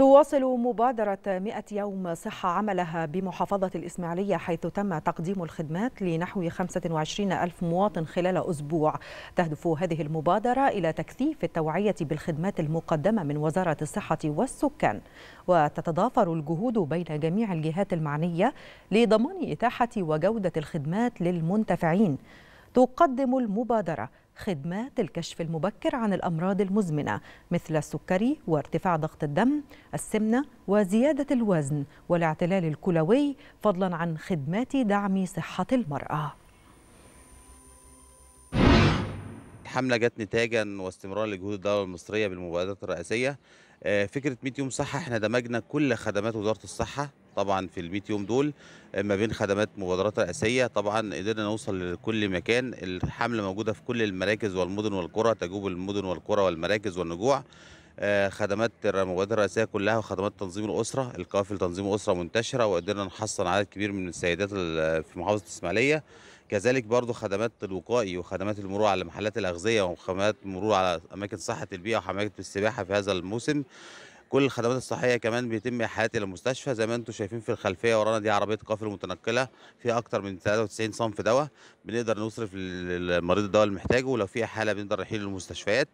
تواصل مبادرة 100 يوم صحة عملها بمحافظة الإسماعيلية حيث تم تقديم الخدمات لنحو 25 ألف مواطن خلال أسبوع تهدف هذه المبادرة إلى تكثيف التوعية بالخدمات المقدمة من وزارة الصحة والسكان وتتضافر الجهود بين جميع الجهات المعنية لضمان إتاحة وجودة الخدمات للمنتفعين تقدم المبادرة خدمات الكشف المبكر عن الأمراض المزمنة مثل السكري وارتفاع ضغط الدم السمنة وزيادة الوزن والاعتلال الكلوي فضلا عن خدمات دعم صحة المرأة الحملة جت نتاجا واستمرار لجهود الدولة المصرية بالمبادرات الرئاسية آه، فكرة 100 يوم صحة احنا دمجنا كل خدمات وزارة الصحة طبعا في ال 100 يوم دول ما بين خدمات مبادرات رئاسيه طبعا قدرنا نوصل لكل مكان الحمله موجوده في كل المراكز والمدن والقرى تجوب المدن والقرى والمراكز والنجوع آه، خدمات المبادرات الرئاسيه كلها وخدمات تنظيم الاسره القوافل تنظيم اسره منتشره وقدرنا نحصن عدد كبير من السيدات في محافظه الاسماعيليه كذلك برضو خدمات الوقائي وخدمات المرور على محلات الاغذيه وخدمات المرور على اماكن صحه البيئه وحمايه السباحه في هذا الموسم كل الخدمات الصحيه كمان بيتم احالتي للمستشفى زي ما انتم شايفين في الخلفيه ورانا دي عربيه قافل متنقله فيها اكتر من 93 صنف دواء بنقدر نصرف للمريض الدواء اللي محتاجه ولو في حاله بنقدر نحيله للمستشفيات